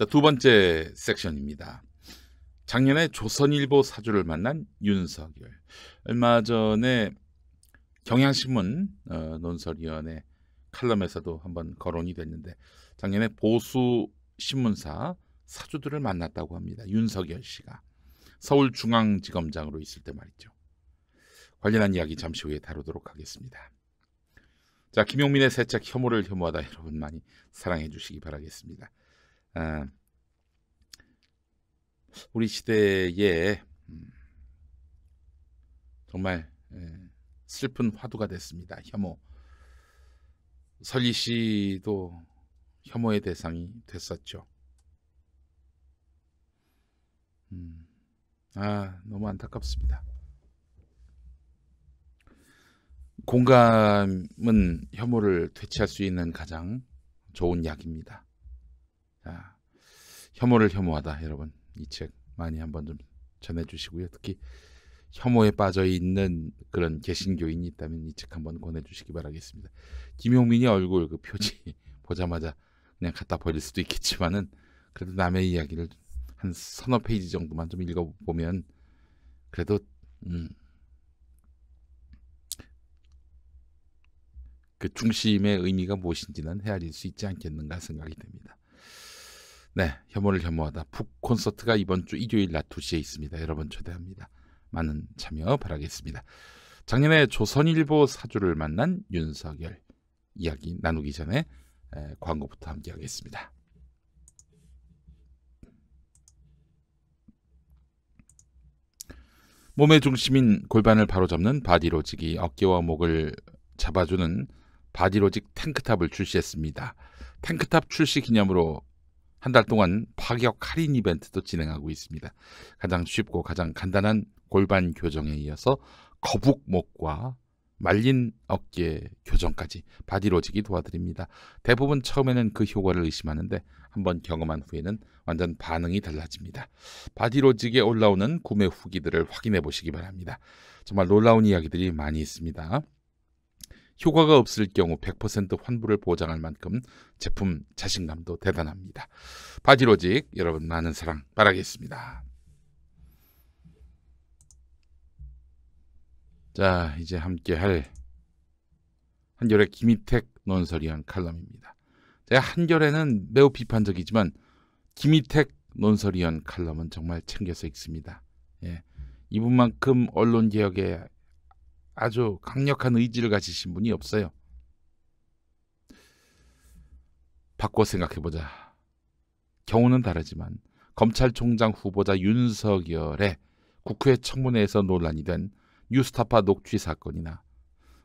자, 두 번째 섹션입니다. 작년에 조선일보 사주를 만난 윤석열. 얼마 전에 경향신문 어, 논설위원회 칼럼에서도 한번 거론이 됐는데 작년에 보수 신문사 사주들을 만났다고 합니다. 윤석열 씨가 서울중앙지검장으로 있을 때 말이죠. 관련한 이야기 잠시 후에 다루도록 하겠습니다. 자, 김용민의 새 책 혐오를 혐오하다 여러분 많이 사랑해 주시기 바라겠습니다. 아, 우리 시대에 음, 정말 예, 슬픈 화두가 됐습니다. 혐오. 설리 씨도 혐오의 대상이 됐었죠. 음, 아 너무 안타깝습니다. 공감은 혐오를 퇴치할 수 있는 가장 좋은 약입니다. 자, 혐오를 혐오하다 여러분 이 책 많이 한번 좀 전해주시고요. 특히 혐오에 빠져 있는 그런 개신교인이 있다면 이 책 한번 권해주시기 바라겠습니다. 김용민이 얼굴 그 표지 보자마자 그냥 갖다 버릴 수도 있겠지만은 그래도 남의 이야기를 한 서너 페이지 정도만 좀 읽어보면 그래도 음, 그 중심의 의미가 무엇인지는 헤아릴 수 있지 않겠는가 생각이 됩니다. 네, 혐오를 혐오하다 북 콘서트가 이번 주 일요일 낮 2시에 있습니다. 여러분 초대합니다. 많은 참여 바라겠습니다. 작년에 조선일보 사주를 만난 윤석열 이야기 나누기 전에 광고부터 함께 하겠습니다. 몸의 중심인 골반을 바로잡는 바디로직이 어깨와 목을 잡아주는 바디로직 탱크탑을 출시했습니다. 탱크탑 출시 기념으로 한달 동안 파격 할인 이벤트도 진행하고 있습니다. 가장 쉽고 가장 간단한 골반 교정에 이어서 거북목과 말린 어깨 교정까지 바디로직이 도와드립니다. 대부분 처음에는 그 효과를 의심하는데 한번 경험한 후에는 완전 반응이 달라집니다. 바디로직에 올라오는 구매 후기들을 확인해 보시기 바랍니다. 정말 놀라운 이야기들이 많이 있습니다. 효과가 없을 경우 100% 환불을 보장할 만큼 제품 자신감도 대단합니다. 바지로직 여러분 많은 사랑 바라겠습니다. 자 이제 함께 할 한결의 김희택 논설위원 칼럼입니다. 제가 한결에는 매우 비판적이지만 김희택 논설위원 칼럼은 정말 챙겨서 읽습니다. 예. 이분만큼 언론개혁에 아주 강력한 의지를 가지신 분이 없어요. 바꿔 생각해보자. 경우는 다르지만 검찰총장 후보자 윤석열의 국회 청문회에서 논란이 된 뉴스타파 녹취 사건이나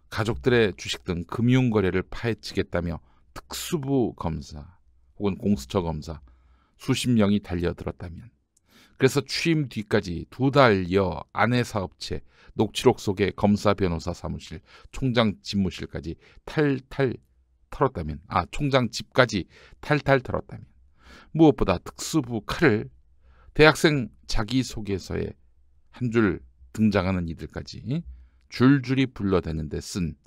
가족들의 주식 등 금융거래를 파헤치겠다며 특수부 검사 혹은 공수처 검사 수십 명이 달려들었다면 그래서 취임 뒤까지 두 달여 아내 사업체, 녹취록 속에 검사 변호사 사무실, 총장 집무실까지 탈탈 털었다면, 아, 총장 집까지 탈탈 털었다면, 무엇보다 특수부 칼을 대학생 자기소개서에 한 줄 등장하는 이들까지 줄줄이 불러대는데 쓴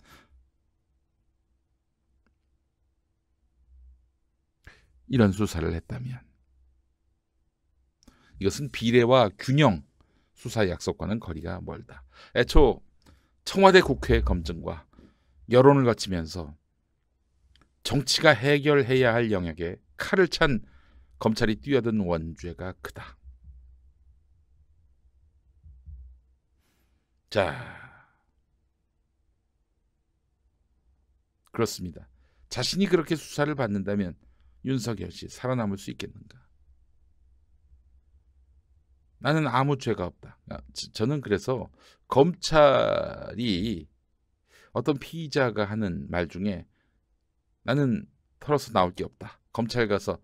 이런 수사를 했다면 이것은 비례와 균형 수사 약속과는 거리가 멀다. 애초 청와대 국회 검증과 여론을 거치면서 정치가 해결해야 할 영역에 칼을 찬 검찰이 뛰어든 원죄가 크다. 자, 그렇습니다. 자신이 그렇게 수사를 받는다면 윤석열 씨 살아남을 수 있겠는가? 나는 아무 죄가 없다. 아, 저는 그래서 검찰이 어떤 피의자가 하는 말 중에 나는 털어서 나올 게 없다. 검찰 가서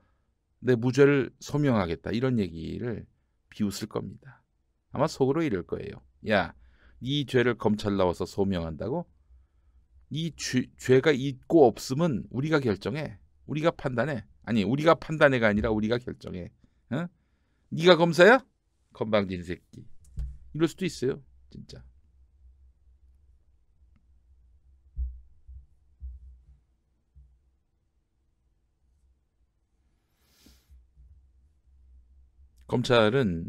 내 무죄를 소명하겠다. 이런 얘기를 비웃을 겁니다. 아마 속으로 이럴 거예요. 야, 이 죄를 검찰 나와서 소명한다고? 이 죄, 죄가 있고 없음은 우리가 결정해. 우리가 판단해. 아니, 우리가 판단해가 아니라 우리가 결정해. 응? 네가 검사야? 건방진 새끼. 이럴 수도 있어요. 진짜. 검찰은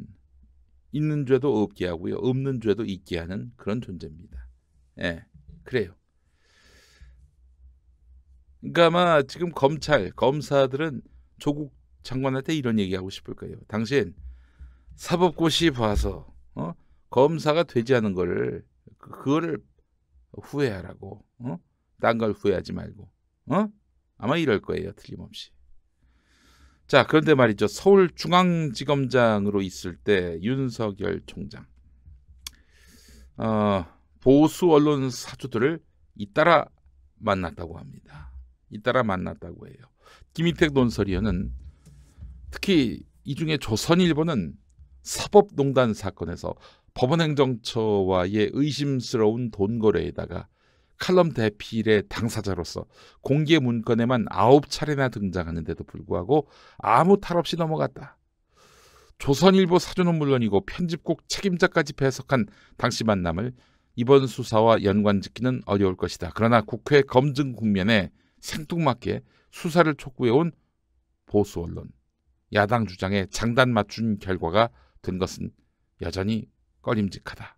있는 죄도 없게 하고요. 없는 죄도 있게 하는 그런 존재입니다. 예. 그래요. 그러니까 아마 지금 검찰, 검사들은 조국 장관한테 이런 얘기하고 싶을 거예요. 당신 사법고시 봐서 어? 검사가 되지 않은 거를 그, 그거를 후회하라고 어? 딴걸 후회하지 말고 어? 아마 이럴 거예요 틀림없이 자 그런데 말이죠 서울중앙지검장으로 있을 때 윤석열 총장 어, 보수 언론 사주들을 잇따라 만났다고 합니다 잇따라 만났다고 해요 김인택 논설위원은 특히 이 중에 조선일보는 사법농단 사건에서 법원행정처와의 의심스러운 돈 거래에다가 칼럼 대필의 당사자로서 공개 문건에만 아홉 차례나 등장하는데도 불구하고 아무 탈 없이 넘어갔다. 조선일보 사주는 물론이고 편집국 책임자까지 배석한 당시 만남을 이번 수사와 연관짓기는 어려울 것이다. 그러나 국회 검증 국면에 생뚱맞게 수사를 촉구해온 보수 언론, 야당 주장에 장단 맞춘 결과가 된 것은 여전히 꺼림직하다.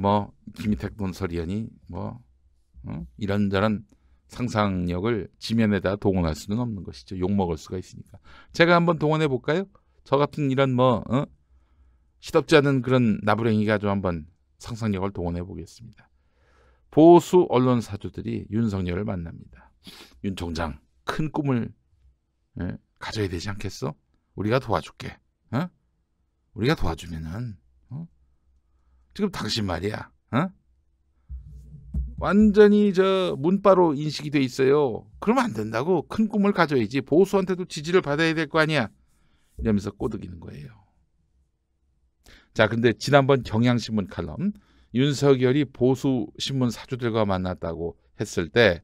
뭐 김희택 논설위원이 뭐 어? 이런저런 상상력을 지면에다 동원할 수는 없는 것이죠. 욕먹을 수가 있으니까. 제가 한번 동원해 볼까요? 저 같은 이런 뭐 어? 시덥지 않은 그런 나부랭이가 좀 한번 상상력을 동원해 보겠습니다. 보수 언론 사주들이 윤석열을 만납니다. 윤 총장 큰 꿈을 예? 가져야 되지 않겠어? 우리가 도와줄게. 어? 우리가 도와주면은 어? 지금 당신 말이야. 어? 완전히 저 문바로 인식이 돼 있어요. 그러면 안 된다고 큰 꿈을 가져야지 보수한테도 지지를 받아야 될 거 아니야. 이러면서 꼬드기는 거예요. 자, 근데 지난번 경향신문 칼럼 윤석열이 보수 신문 사주들과 만났다고 했을 때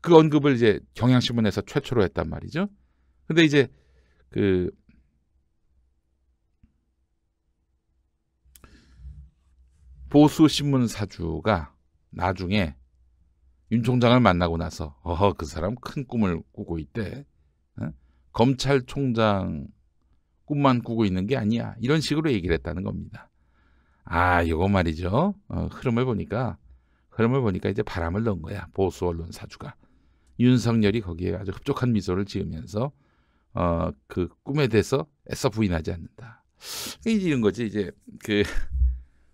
그 언급을 이제 경향신문에서 최초로 했단 말이죠. 근데 이제 그 보수 신문 사주가 나중에 윤 총장을 만나고 나서 어허 그 사람 큰 꿈을 꾸고 있대. 어? 검찰총장 꿈만 꾸고 있는 게 아니야. 이런 식으로 얘기를 했다는 겁니다. 아, 이거 말이죠. 어, 흐름을 보니까 흐름을 보니까 이제 바람을 넣은 거야. 보수 언론 사주가. 윤석열이 거기에 아주 흡족한 미소를 지으면서 어, 그 꿈에 대해서 애써 부인하지 않는다. 이런 거지 이제 그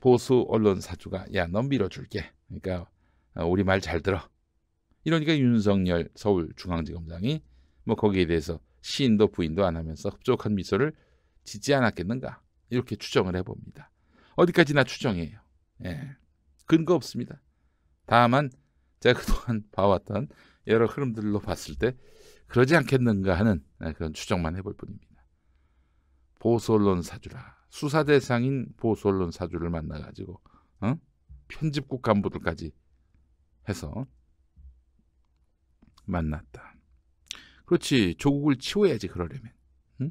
보수 언론 사주가 야넌 밀어줄게. 그러니까 어, 우리 말 잘 들어. 이러니까 윤석열 서울중앙지검장이 뭐 거기에 대해서 시인도 부인도 안 하면서 흡족한 미소를 짓지 않았겠는가 이렇게 추정을 해봅니다. 어디까지나 추정이에요. 예. 근거 없습니다. 다만 제가 그동안 봐왔던 여러 흐름들로 봤을 때 그러지 않겠는가 하는 네, 그런 추정만 해볼 뿐입니다. 보수 언론 사주라. 수사 대상인 보수 언론 사주를 만나가지고 어? 편집국 간부들까지 해서 만났다. 그렇지 조국을 치워야지 그러려면. 응?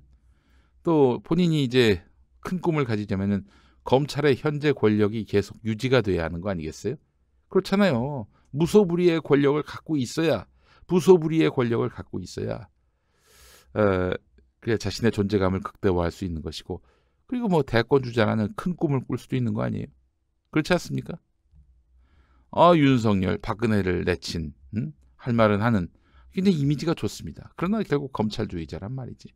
또 본인이 이제 큰 꿈을 가지자면은 검찰의 현재 권력이 계속 유지가 돼야 하는 거 아니겠어요? 그렇잖아요. 무소불위의 권력을 갖고 있어야 부소불위의 권력을 갖고 있어야 어, 그래 자신의 존재감을 극대화할 수 있는 것이고 그리고 뭐 대권 주장하는큰 꿈을 꿀 수도 있는 거 아니에요? 그렇지 않습니까? 어 윤석열, 박근혜를 내친 응? 할 말은 하는 근데 이미지가 좋습니다. 그러나 결국 검찰주의자란 말이지.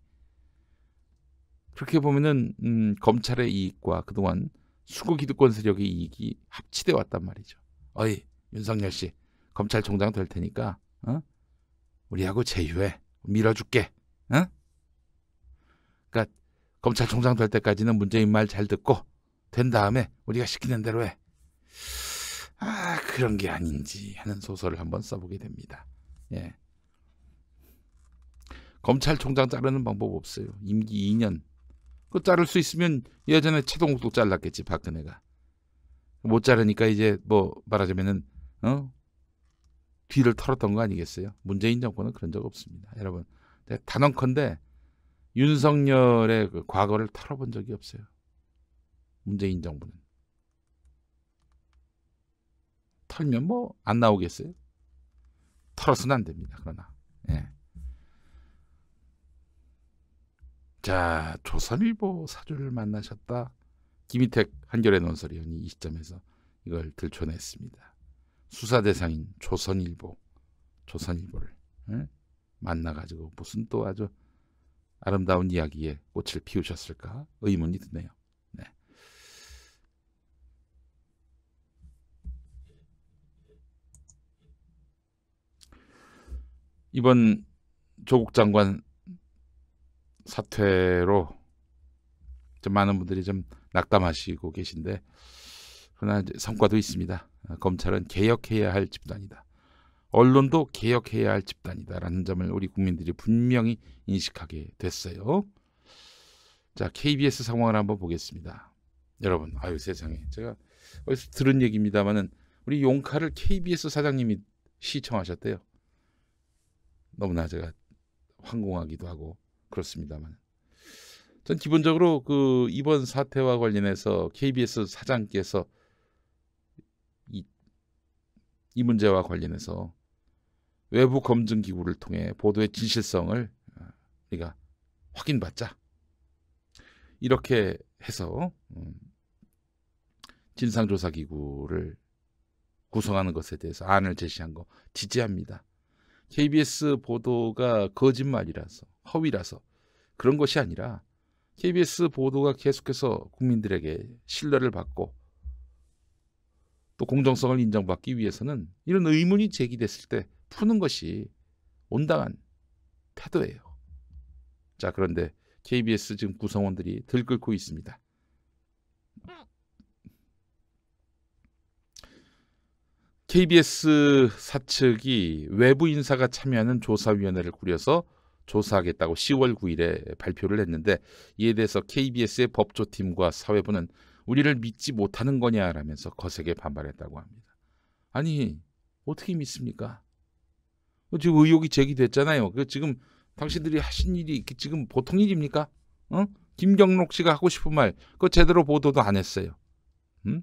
그렇게 보면은 음, 검찰의 이익과 그동안 수구 기득권 세력의 이익이 합치돼 왔단 말이죠. 어이 윤석열 씨 검찰총장 될 테니까 어? 우리하고 제휴해. 밀어줄게. 응? 그러니까 검찰총장 될 때까지는 문재인 말 잘 듣고 된 다음에 우리가 시키는 대로 해. 아 그런 게 아닌지 하는 소설을 한번 써보게 됩니다. 예. 검찰총장 자르는 방법 없어요. 임기 2년. 그 자를 수 있으면 예전에 최동욱도 잘랐겠지 박근혜가. 못 자르니까 이제 뭐 말하자면은 어 귀를 털었던 거 아니겠어요? 문재인 정권은 그런 적 없습니다. 여러분, 단언컨대 윤석열의 그 과거를 털어본 적이 없어요. 문재인 정부는. 털면 뭐 안 나오겠어요? 털어서는 안 됩니다. 그러나. 예. 자, 조선일보 사주를 만나셨다. 김희택 한결의 논설위원이 이 시점에서 이걸 들춰냈습니다. 수사 대상인 조선일보, 조선일보를 응? 만나가지고 무슨 또 아주 아름다운 이야기에 꽃을 피우셨을까 의문이 드네요. 네. 이번 조국 장관 사퇴로 좀 많은 분들이 좀 낙담하시고 계신데 그러나 성과도 있습니다. 어, 검찰은 개혁해야 할 집단이다. 언론도 개혁해야 할 집단이다라는 점을 우리 국민들이 분명히 인식하게 됐어요. 자, KBS 상황을 한번 보겠습니다. 여러분, 아유 세상에 제가 어디서 들은 얘기입니다만은 우리 용카를 KBS 사장님이 시청하셨대요. 너무나 제가 황공하기도 하고 그렇습니다만 전 기본적으로 그 이번 사태와 관련해서 KBS 사장께서 이 문제와 관련해서 외부 검증 기구를 통해 보도의 진실성을 아, 우리가 확인받자. 이렇게 해서 음, 진상조사 기구를 구성하는 것에 대해서 안을 제시한 거 지지합니다. KBS 보도가 거짓말이라서 허위라서 그런 것이 아니라 KBS 보도가 계속해서 국민들에게 신뢰를 받고 또 공정성을 인정받기 위해서는 이런 의문이 제기됐을 때 푸는 것이 온당한 태도예요. 자, 그런데 KBS 지금 구성원들이 들끓고 있습니다. KBS 사측이 외부 인사가 참여하는 조사위원회를 꾸려서 조사하겠다고 10월 9일에 발표를 했는데 이에 대해서 KBS의 법조팀과 사회부는 우리를 믿지 못하는 거냐라면서 거세게 반발했다고 합니다. 아니, 어떻게 믿습니까? 지금 의혹이 제기됐잖아요. 그 지금 당신들이 하신 일이 지금 보통 일입니까? 어? 김경록 씨가 하고 싶은 말, 그거 제대로 보도도 안 했어요. 응? 음?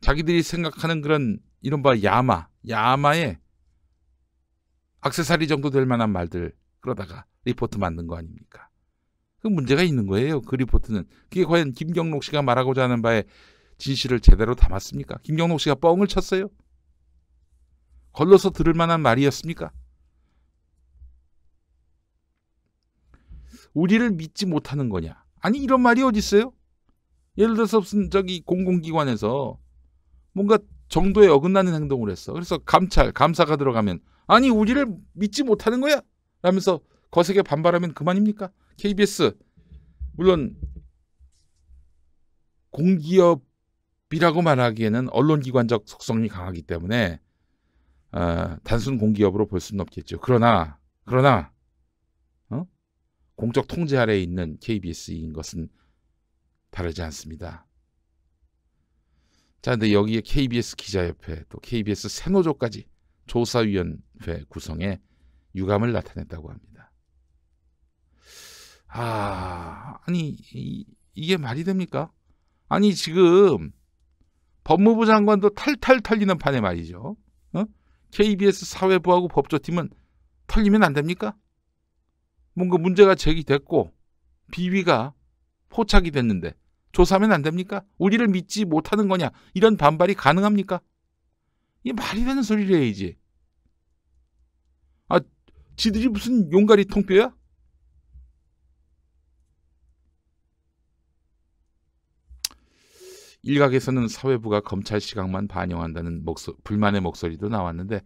자기들이 생각하는 그런 이른바 야마, 야마의 악세사리 정도 될 만한 말들 그러다가 리포트 만든 거 아닙니까? 그 문제가 있는 거예요. 그 리포트는 그게 과연 김경록 씨가 말하고자 하는 바에 진실을 제대로 담았습니까? 김경록 씨가 뻥을 쳤어요? 걸러서 들을 만한 말이었습니까? 우리를 믿지 못하는 거냐? 아니 이런 말이 어디 있어요? 예를 들어서 무슨 저기 공공기관에서 뭔가 정도에 어긋나는 행동을 했어. 그래서 감찰, 감사가 들어가면 아니 우리를 믿지 못하는 거야? 라면서 거세게 반발하면 그만입니까? KBS 물론 공기업이라고만 하기에는 언론기관적 속성이 강하기 때문에 어, 단순 공기업으로 볼 수는 없겠죠. 그러나 그러나 어? 공적 통제 아래에 있는 KBS인 것은 다르지 않습니다. 자, 근데 여기에 KBS 기자협회 또 KBS 새노조까지 조사위원회 구성에 유감을 나타냈다고 합니다. 아, 아니 이, 이게 말이 됩니까? 아니 지금 법무부 장관도 탈탈 털리는 판에 말이죠. 어? KBS 사회부하고 법조팀은 털리면 안 됩니까? 뭔가 문제가 제기됐고 비위가 포착이 됐는데 조사하면 안 됩니까? 우리를 믿지 못하는 거냐? 이런 반발이 가능합니까? 이게 말이 되는 소리를 해야지. 아, 지들이 무슨 용가리 통뼈야? 일각에서는 사회부가 검찰 시각만 반영한다는 목소, 불만의 목소리도 나왔는데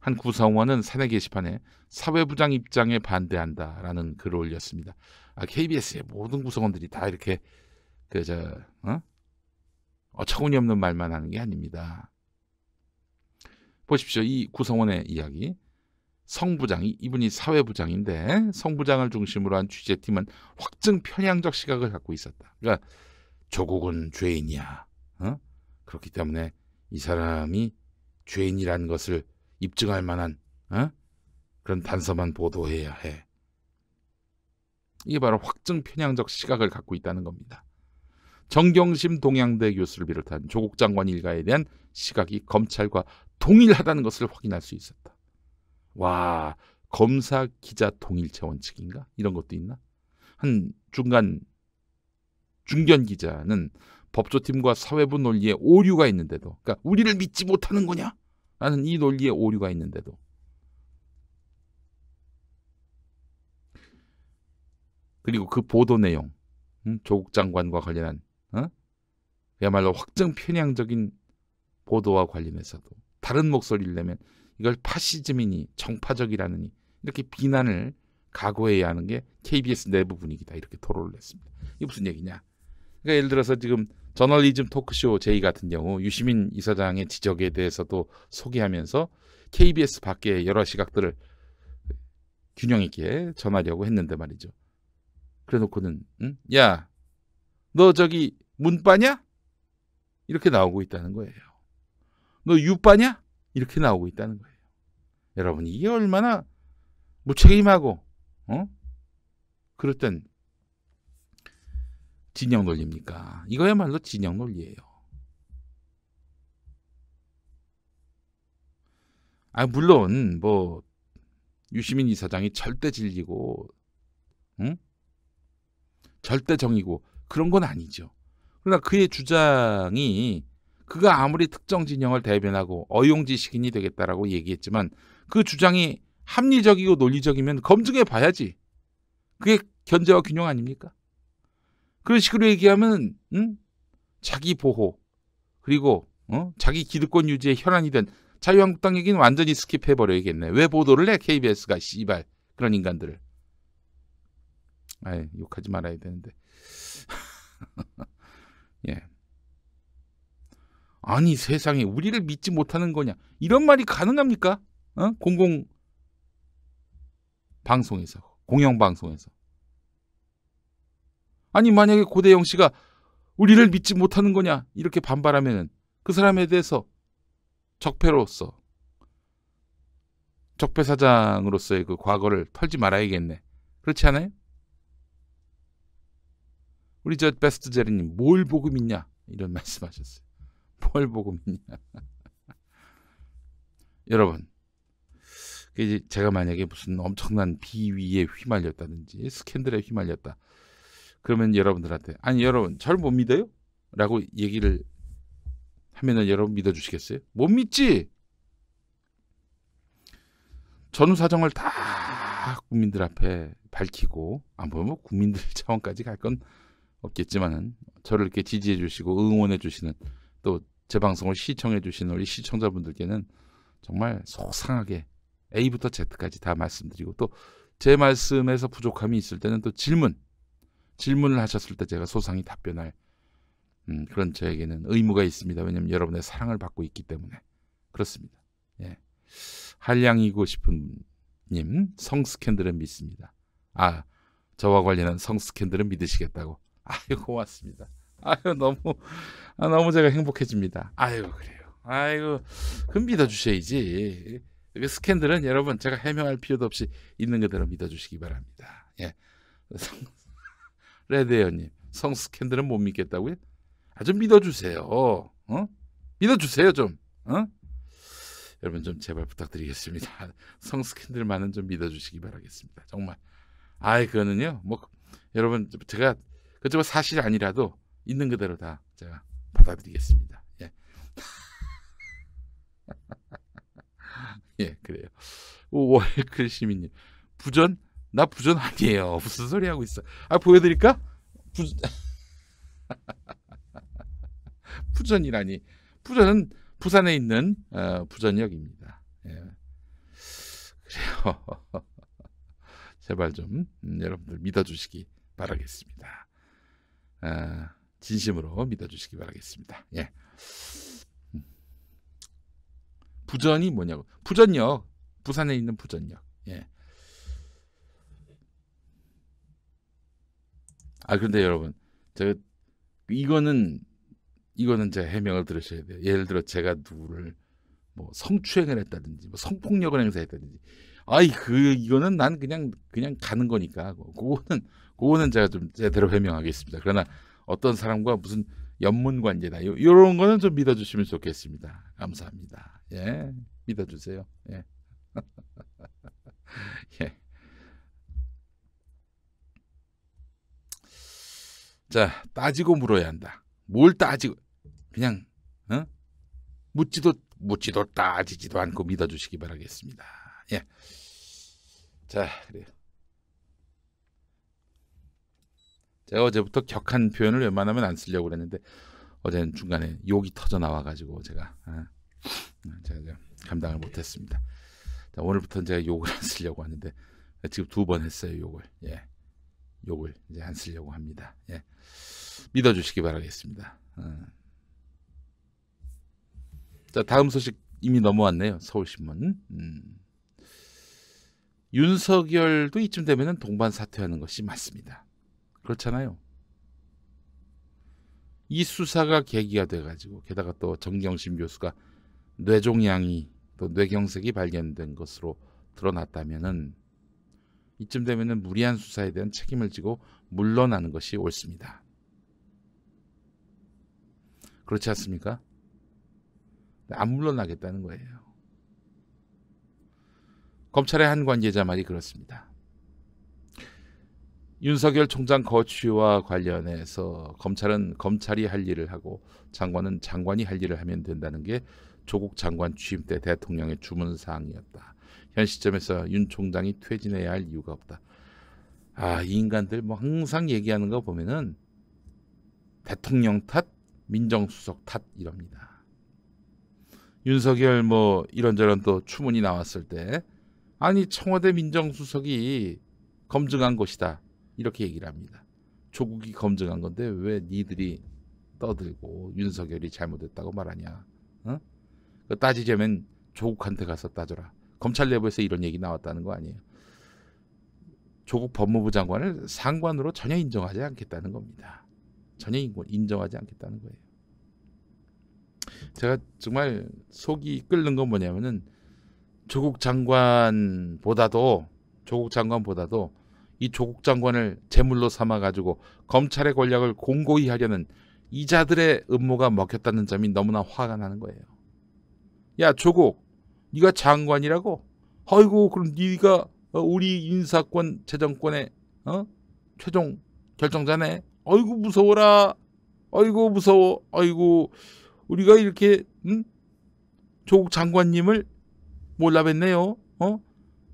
한 구성원은 사내 게시판에 사회부장 입장에 반대한다라는 글을 올렸습니다. 아, KBS의 모든 구성원들이 다 이렇게 그저 어? 어처구니없는 말만 하는 게 아닙니다. 보십시오. 이 구성원의 이야기. 성부장이 이분이 사회부장인데 성부장을 중심으로 한 취재팀은 확증 편향적 시각을 갖고 있었다. 그러니까 조국은 죄인이야. 어? 그렇기 때문에 이 사람이 죄인이라는 것을 입증할 만한 어? 그런 단서만 보도해야 해. 이게 바로 확증 편향적 시각을 갖고 있다는 겁니다. 정경심 동양대 교수를 비롯한 조국 장관 일가에 대한 시각이 검찰과 동일하다는 것을 확인할 수 있었다. 와, 검사 기자 통일체 원칙인가? 이런 것도 있나? 한 중간 중견 기자는 법조팀과 사회부 논리에 오류가 있는데도, 그러니까 우리를 믿지 못하는 거냐? 라는 이 논리에 오류가 있는데도. 그리고 그 보도 내용, 음? 조국 장관과 관련한, 어? 그야말로 확정 편향적인 보도와 관련해서도 다른 목소리를 내면 이걸 파시즘이니 정파적이라느니 이렇게 비난을 각오해야 하는 게 KBS 내부 분위기다 이렇게 토론을 했습니다. 이게 무슨 얘기냐? 그러니까 예를 들어서 지금 저널리즘 토크쇼 제이 같은 경우 유시민 이사장의 지적에 대해서도 소개하면서 KBS 밖의 여러 시각들을 균형 있게 전하려고 했는데 말이죠. 그래놓고는 응? 야, 너 저기 문빠냐? 이렇게 나오고 있다는 거예요. 너 유빠냐? 이렇게 나오고 있다는 거예요. 여러분 이게 얼마나 무책임하고 어? 그럴 땐 진영 논리입니까? 이거야말로 진영 논리예요. 아 물론 뭐 유시민 이사장이 절대 진리고 응? 절대 정이고 그런 건 아니죠. 그러나 그의 주장이 그가 아무리 특정 진영을 대변하고 어용지식인이 되겠다라고 얘기했지만 그 주장이 합리적이고 논리적이면 검증해 봐야지. 그게 견제와 균형 아닙니까? 그런 식으로 얘기하면 응? 자기 보호 그리고 어? 자기 기득권 유지에 혈안이 된 자유한국당 얘기는 완전히 스킵해버려야겠네. 왜 보도를 해? KBS가 씨발 그런 인간들을. 아 욕하지 말아야 되는데. 예. 아니 세상에 우리를 믿지 못하는 거냐 이런 말이 가능합니까? 어? 공공 방송에서 공영 방송에서 아니 만약에 고대영 씨가 우리를 믿지 못하는 거냐 이렇게 반발하면 그 사람에 대해서 적폐로서 적폐사장으로서의 그 과거를 털지 말아야겠네. 그렇지 않아요? 우리 저 베스트 제리님 뭘 보고 믿냐 이런 말씀하셨어요. 뭘 보고 믿냐? 여러분, 그 제가 만약에 무슨 엄청난 비위에 휘말렸다든지 스캔들에 휘말렸다 그러면 여러분들한테 아니 여러분 절 못 믿어요? 라고 얘기를 하면은 여러분 믿어주시겠어요? 못 믿지. 전후 사정을 다 국민들 앞에 밝히고 아뭐 뭐 국민들 차원까지 갈 건 없겠지만은 저를 이렇게 지지해 주시고 응원해 주시는 또 제 방송을 시청해 주시는 우리 시청자분들께는 정말 소상하게 A부터 Z까지 다 말씀드리고 또 제 말씀에서 부족함이 있을 때는 또 질문 질문을 하셨을 때 제가 소상히 답변할 음, 그런 저에게는 의무가 있습니다. 왜냐하면 여러분의 사랑을 받고 있기 때문에 그렇습니다. 예. 한량이고 싶은 님성 스캔들은 믿습니다. 아 저와 관련한 성 스캔들은 믿으시겠다고. 아유 고맙습니다. 아유 너무 아, 너무 제가 행복해집니다. 아유 그래요. 아이고 그 믿어주셔야지. 스캔들은 여러분 제가 해명할 필요도 없이 있는 그대로 믿어주시기 바랍니다. 예. 레드웨어님 성 스캔들은 못 믿겠다고요? 아좀 믿어주세요. 어? 믿어주세요 좀. 어? 여러분 좀 제발 부탁드리겠습니다. 성 스캔들만은 좀 믿어주시기 바라겠습니다. 정말. 아이 그거는요. 뭐 여러분 제가 그쪽은 사실 아니라도 있는 그대로 다 제가 받아들이겠습니다. 예. 예 그래요. 월클 시민님 부전 나 부전 아니에요. 무슨 소리 하고 있어. 아, 보여드릴까? 부... 부전이라니. 부전은 부산에 있는 어, 부전역입니다. 예. 그래요. 제발 좀 음, 여러분들 믿어주시기 바라겠습니다. 아, 진심으로 믿어주시기 바라겠습니다. 예. 부전이 뭐냐고. 부전역. 부산에 있는 부전역. 예. 아 근데 여러분 제가 이거는 이거는 제 해명을 들으셔야 돼요. 예를 들어 제가 누구를 뭐 성추행을 했다든지 뭐 성폭력을 행사했다든지 아이 그 이거는 난 그냥 그냥 가는 거니까 그거는 그거는 제가 좀 제대로 해명하겠습니다. 그러나 어떤 사람과 무슨 연문관계다 이런 거는 좀 믿어주시면 좋겠습니다. 감사합니다. 예 믿어주세요. 예. 예. 자, 따지고 물어야 한다. 뭘 따지고 그냥 어? 묻지도 묻지도 따지지도 않고 믿어 주시기 바라겠습니다. 예. 자, 그래요. 제가 어제부터 격한 표현을 웬만하면 안 쓰려고 그랬는데 어제는 중간에 욕이 터져 나와 가지고 제가 아, 제가 감당을 못 했습니다. 자, 오늘부터는 제가 욕을 안 쓰려고 하는데 지금 두 번 했어요, 욕을. 예. 욕을 이제 안 쓰려고 합니다. 예. 믿어주시기 바라겠습니다. 음. 자 다음 소식 이미 넘어왔네요. 서울신문. 음. 윤석열도 이쯤 되면 동반 사퇴하는 것이 맞습니다. 그렇잖아요. 이 수사가 계기가 돼가지고 게다가 또 정경심 교수가 뇌종양이 또 뇌경색이 발견된 것으로 드러났다면은 이쯤 되면 무리한 수사에 대한 책임을 지고 물러나는 것이 옳습니다. 그렇지 않습니까? 네, 안 물러나겠다는 거예요. 검찰의 한 관계자 말이 그렇습니다. 윤석열 총장 거취와 관련해서 검찰은 검찰이 할 일을 하고 장관은 장관이 할 일을 하면 된다는 게 조국 장관 취임 때 대통령의 주문 사항이었다. 현 시점에서 윤 총장이 퇴진해야 할 이유가 없다. 아, 이 인간들 뭐 항상 얘기하는 거 보면은 대통령 탓, 민정수석 탓 이럽니다. 윤석열 뭐 이런저런 또 추문이 나왔을 때 아니 청와대 민정수석이 검증한 것이다 이렇게 얘기를 합니다. 조국이 검증한 건데 왜 니들이 떠들고 윤석열이 잘못했다고 말하냐? 어? 따지자면 조국한테 가서 따져라. 검찰 내부에서 이런 얘기 나왔다는 거 아니에요. 조국 법무부 장관을 상관으로 전혀 인정하지 않겠다는 겁니다. 전혀 인정하지 않겠다는 거예요. 제가 정말 속이 끓는 건 뭐냐면은 조국 장관보다도 조국 장관보다도 이 조국 장관을 제물로 삼아 가지고 검찰의 권력을 공고히 하려는 이자들의 음모가 먹혔다는 점이 너무나 화가 나는 거예요. 야 조국 네가 장관이라고? 아이고 그럼 네가 어, 우리 인사권 재정권의 어? 최종 결정자네. 아이고 무서워라. 아이고 무서워. 아이고 우리가 이렇게 응? 조국 장관님을 몰라뵀네요. 어?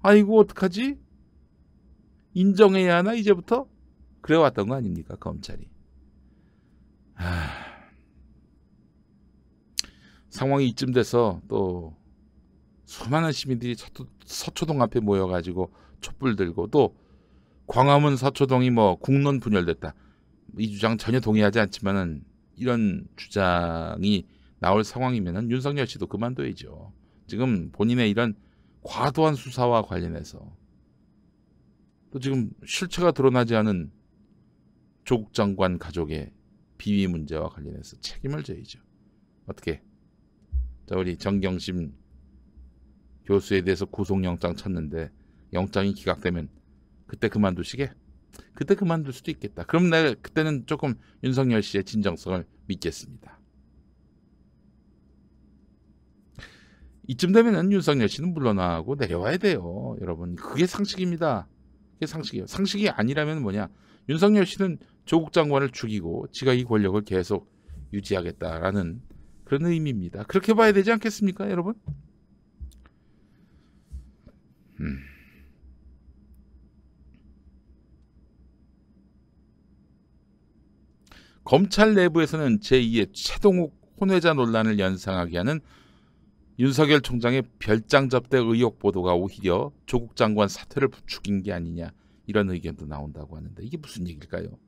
아이고 어떡하지? 인정해야 하나 이제부터? 그래 왔던 거 아닙니까 검찰이. 하... 상황이 이쯤 돼서 또 수많은 시민들이 서초, 동 앞에 모여가지고 촛불 들고 또 광화문 서초동이 뭐 국론 분열됐다 이 주장 전혀 동의하지 않지만은 이런 주장이 나올 상황이면은 윤석열 씨도 그만둬야죠. 지금 본인의 이런 과도한 수사와 관련해서 또 지금 실체가 드러나지 않은 조국 장관 가족의 비위 문제와 관련해서 책임을 져야죠. 어떻게? 자 우리 정경심 교수에 대해서 구속영장 찾는데 영장이 기각되면 그때 그만두시게? 그때 그만둘 수도 있겠다. 그럼 내가 그때는 조금 윤석열 씨의 진정성을 믿겠습니다. 이쯤 되면은 윤석열 씨는 물러나고 내려와야 돼요. 여러분 그게 상식입니다. 그게 상식이에요. 상식이 아니라면 뭐냐? 윤석열 씨는 조국 장관을 죽이고 지가 이 권력을 계속 유지하겠다라는 그런 의미입니다. 그렇게 봐야 되지 않겠습니까, 여러분? 음. 검찰 내부에서는 제2의 최동욱 혼외자 논란을 연상하게 하는 윤석열 총장의 별장 접대 의혹 보도가 오히려 조국 장관 사퇴를 부추긴 게 아니냐 이런 의견도 나온다고 하는데 이게 무슨 얘기일까요?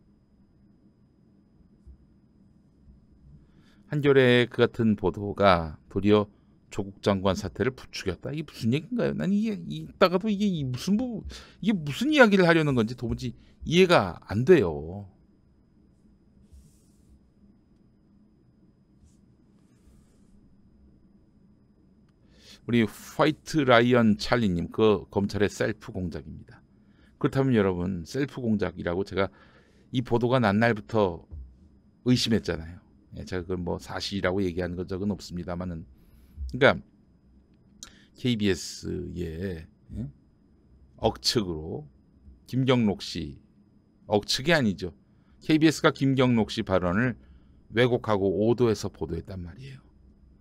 한겨레의 그 같은 보도가 도리어 조국 장관 사태를 부추겼다. 이게 무슨 얘기인가요? 난 이게 이따가도 이게 무슨 뭐 이게 무슨 이야기를 하려는 건지 도무지 이해가 안 돼요. 우리 화이트 라이언 찰리님 그 검찰의 셀프 공작입니다. 그렇다면 여러분 셀프 공작이라고 제가 이 보도가 난 날부터 의심했잖아요. 예, 제가 그걸 뭐 사실이라고 얘기하는 적은 없습니다만은 그러니까 KBS의 예, 억측으로 김경록 씨 억측이 아니죠. KBS가 김경록 씨 발언을 왜곡하고 오도해서 보도했단 말이에요.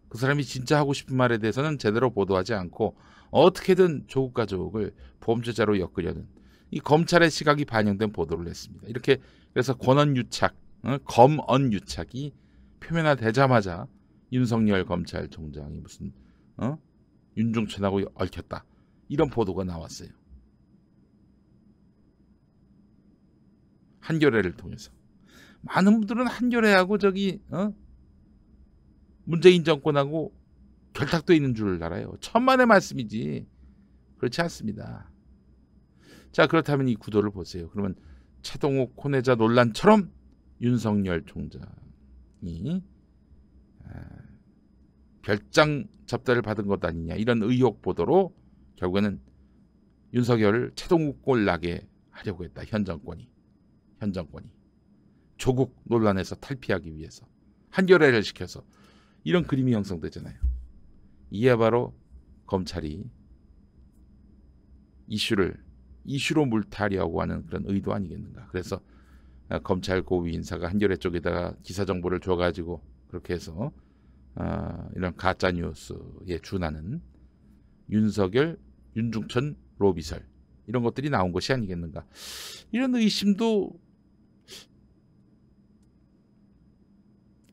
그 사람이 진짜 하고 싶은 말에 대해서는 제대로 보도하지 않고 어떻게든 조국 가족을 범죄자로 엮으려는 이 검찰의 시각이 반영된 보도를 했습니다. 이렇게 그래서 권언 유착, 어, 검언 유착이 표면화되자마자 윤석열 검찰총장이 무슨 어? 윤중천하고 얽혔다. 이런 보도가 나왔어요. 한겨레를 통해서. 많은 분들은 한겨레하고 저기 어? 문재인 정권하고 결탁도 있는 줄 알아요. 천만의 말씀이지 그렇지 않습니다. 자 그렇다면 이 구도를 보세요. 그러면 최동욱 코네자 논란처럼 윤석열 총장이 아, 결장 접대를 받은 것 아니냐 이런 의혹 보도로 결국에는 윤석열을 최동국골 나게 하려고 했다. 현 정권이. 현 정권이. 조국 논란에서 탈피하기 위해서 한결애를 시켜서 이런 그림이 형성되잖아요. 이에 바로 검찰이 이슈를 이슈로 물타려고 하는 그런 의도 아니겠는가. 그래서 어, 검찰 고위 인사가 한결의 쪽에다가 기사 정보를 줘가지고 그렇게 해서 어, 이런 가짜 뉴스에 준하는 윤석열, 윤중천, 로비설 이런 것들이 나온 것이 아니겠는가 이런 의심도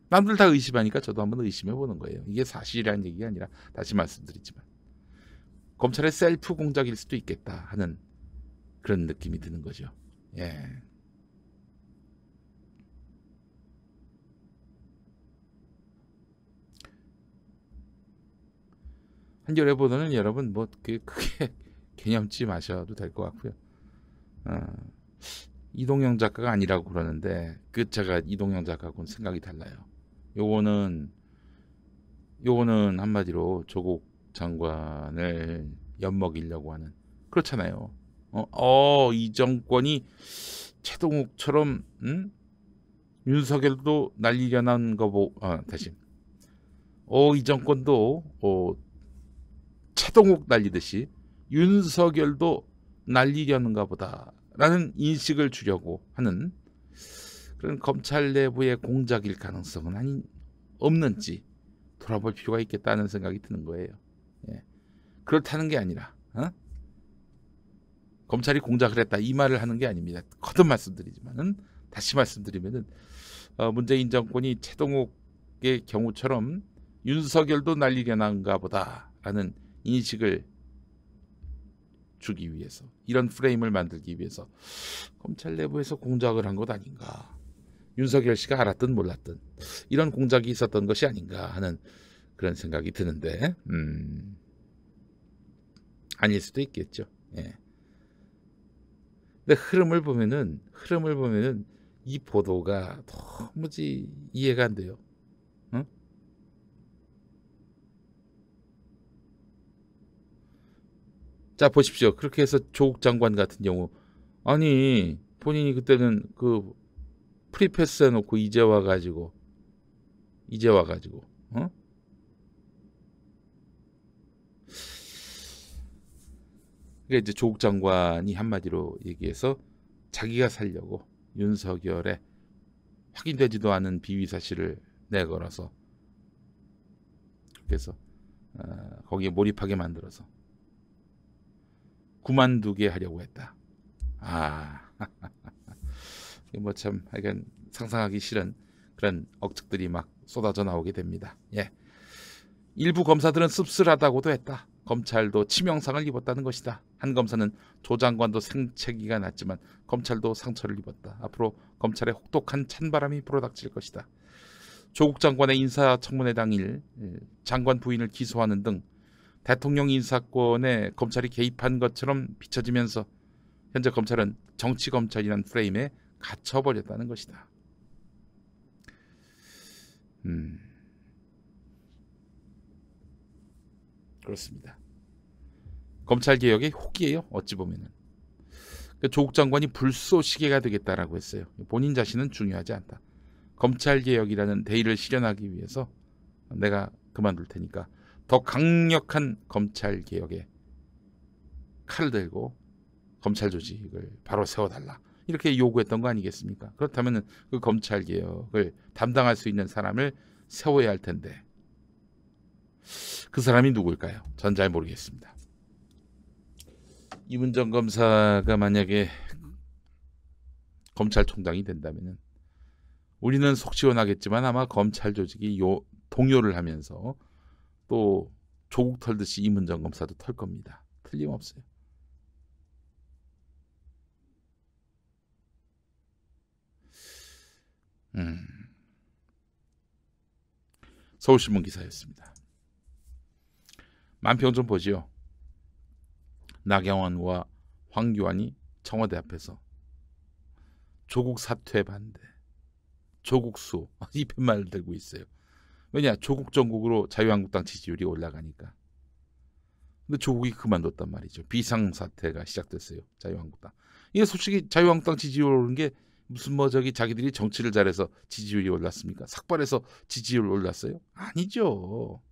남들 다 의심하니까 저도 한번 의심해 보는 거예요. 이게 사실이라는 얘기가 아니라 다시 말씀드리지만 검찰의 셀프 공작일 수도 있겠다 하는 그런 느낌이 드는 거죠. 예. 한겨레보다는 여러분 뭐 그게 크게 개념치 마셔도 될 것 같고요. 어, 이동영 작가가 아니라고 그러는데 그 제가 이동영 작가하고는 생각이 달라요. 요거는 요거는 한마디로 조국 장관을 엿먹이려고 하는 그렇잖아요. 어, 어, 이 정권이 최동욱처럼 응? 음? 윤석열도 날리려는 거 보, 아, 다시. 어, 이 정권도 어, 차동욱 날리듯이 윤석열도 날리려는가 보다라는 인식을 주려고 하는 그런 검찰 내부의 공작일 가능성은 아닌 없는지 돌아볼 필요가 있겠다는 생각이 드는 거예요. 예. 그렇다는 게 아니라 어? 검찰이 공작을 했다 이 말을 하는 게 아닙니다. 거듭 말씀드리지만은 다시 말씀드리면은 어, 문재인 정권이 최동욱의 경우처럼 윤석열도 날리려는가 보다라는 인식을 주기 위해서 이런 프레임을 만들기 위해서 검찰 내부에서 공작을 한 것 아닌가 윤석열 씨가 알았든 몰랐든 이런 공작이 있었던 것이 아닌가 하는 그런 생각이 드는데 음, 아닐 수도 있겠죠. 예. 근데 흐름을 보면은 흐름을 보면은 이 보도가 도무지 이해가 안 돼요. 자 보십시오. 그렇게 해서 조국 장관 같은 경우 아니 본인이 그때는 그 프리패스 해놓고 이제 와가지고 이제 와가지고 어? 그러니까 이제 조국 장관이 한마디로 얘기해서 자기가 살려고 윤석열의 확인되지도 않은 비위 사실을 내걸어서 그래서 어, 거기에 몰입하게 만들어서 그만두게 하려고 했다. 아, 뭐참 하여간 상상하기 싫은 그런 억측들이 막 쏟아져 나오게 됩니다. 예. 일부 검사들은 씁쓸하다고도 했다. 검찰도 치명상을 입었다는 것이다. 한 검사는 조 장관도 생채기가 났지만 검찰도 상처를 입었다. 앞으로 검찰의 혹독한 찬바람이 불어닥칠 것이다. 조국 장관의 인사청문회 당일 예, 장관 부인을 기소하는 등 대통령 인사권에 검찰이 개입한 것처럼 비춰지면서 현재 검찰은 정치 검찰이란 프레임에 갇혀버렸다는 것이다. 음. 그렇습니다. 검찰 개혁의 혹이에요 어찌 보면은 그 조국 장관이 불쏘시개가 되겠다라고 했어요. 본인 자신은 중요하지 않다. 검찰 개혁이라는 대의를 실현하기 위해서 내가 그만둘 테니까 더 강력한 검찰 개혁에 칼을 들고 검찰 조직을 바로 세워달라 이렇게 요구했던 거 아니겠습니까? 그렇다면 그 검찰 개혁을 담당할 수 있는 사람을 세워야 할 텐데 그 사람이 누구일까요? 전 잘 모르겠습니다. 이문정 검사가 만약에 검찰총장이 된다면 우리는 속 시원하겠지만 아마 검찰 조직이 요 동요를 하면서 또 조국 털듯이 이문정 검사도 털 겁니다. 틀림없어요. 음. 서울신문 기사였습니다. 만평 좀 보지요. 나경원과 황교안이 청와대 앞에서 조국 사퇴 반대, 조국 수이 팻말 들고 있어요. 왜냐 조국 전국으로 자유한국당 지지율이 올라가니까. 근데 조국이 그만뒀단 말이죠. 비상사태가 시작됐어요. 자유한국당. 이게 솔직히 자유한국당 지지율 오른 게 무슨 뭐 저기 자기들이 정치를 잘해서 지지율이 올랐습니까? 삭발해서 지지율 올랐어요? 아니죠.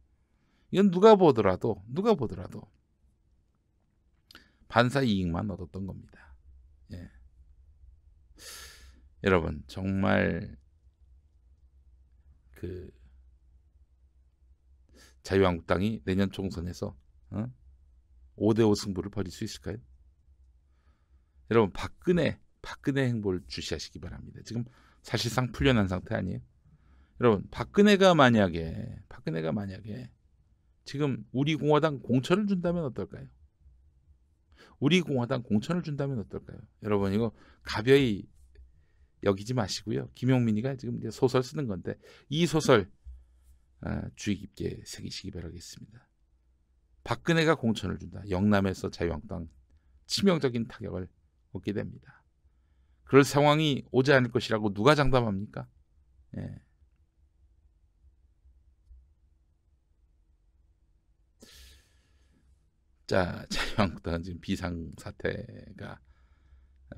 이건 누가 보더라도 누가 보더라도 반사 이익만 얻었던 겁니다. 예. 여러분 정말 그 자유한국당이 내년 총선에서 어? 5대5 승부를 벌일 수 있을까요? 여러분 박근혜 박근혜 행보를 주시하시기 바랍니다. 지금 사실상 풀려난 상태 아니에요? 여러분 박근혜가 만약에 박근혜가 만약에 지금 우리 공화당 공천을 준다면 어떨까요? 우리 공화당 공천을 준다면 어떨까요? 여러분 이거 가벼이 여기지 마시고요. 김용민이가 지금 소설 쓰는 건데 이 소설 아, 주의 깊게 새기시기 바라겠습니다. 박근혜가 공천을 준다. 영남에서 자유한국당 치명적인 타격을 얻게 됩니다. 그럴 상황이 오지 않을 것이라고 누가 장담합니까? 예. 자, 자유한국당은 지금 비상사태가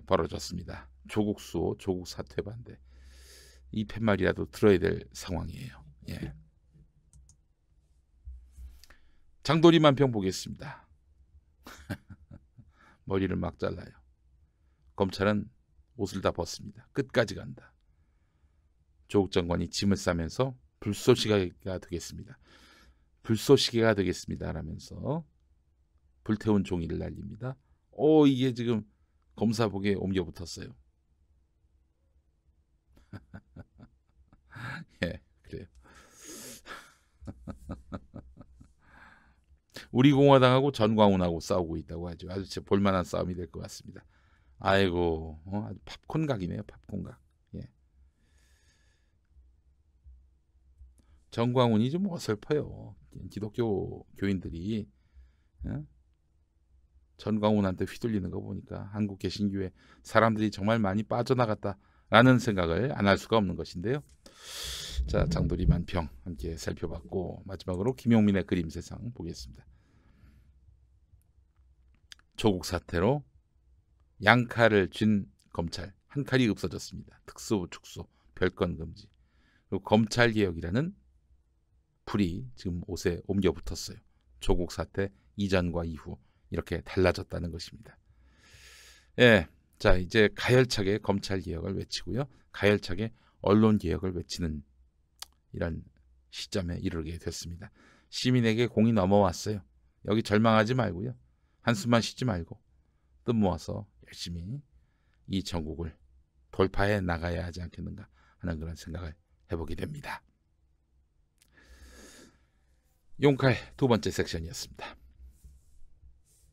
벌어졌습니다. 조국 수호, 조국 사퇴 반대. 이 팻말이라도 들어야 될 상황이에요. 예. 장돌이 만평 보겠습니다. 머리를 막 잘라요. 검찰은 옷을 다 벗습니다. 끝까지 간다. 조국 장관이 짐을 싸면서 불쏘시개가 되겠습니다. 불쏘시개가 되겠습니다. 라면서 불태운 종이를 날립니다. 오 어, 이게 지금 검사복에 옮겨 붙었어요. 예, 그래요. 우리 공화당하고 전광훈하고 싸우고 있다고 하죠. 아주 볼만한 싸움이 될 것 같습니다. 아이고 어, 아주 팝콘 각이네요. 팝콘 각. 예. 전광훈이 좀 어설퍼요. 기독교 교인들이 예? 어? 전광훈한테 휘둘리는 거 보니까 한국 개신교회 사람들이 정말 많이 빠져나갔다라는 생각을 안 할 수가 없는 것인데요. 자 장도리 만평 함께 살펴봤고 마지막으로 김용민의 그림 세상 보겠습니다. 조국 사태로 양칼을 쥔 검찰 한 칼이 없어졌습니다. 특수부 축소, 별건 금지. 그리고 검찰 개혁이라는 불이 지금 옷에 옮겨 붙었어요. 조국 사태 이전과 이후 이렇게 달라졌다는 것입니다. 예. 자, 이제 가열차게 검찰 개혁을 외치고요. 가열차게 언론 개혁을 외치는 이런 시점에 이르게 됐습니다. 시민에게 공이 넘어왔어요. 여기 절망하지 말고요. 한숨만 쉬지 말고 뜻 모아서 열심히 이 전국을 돌파해 나가야 하지 않겠는가 하는 그런 생각을 해보게 됩니다. 용칼 두 번째 섹션이었습니다.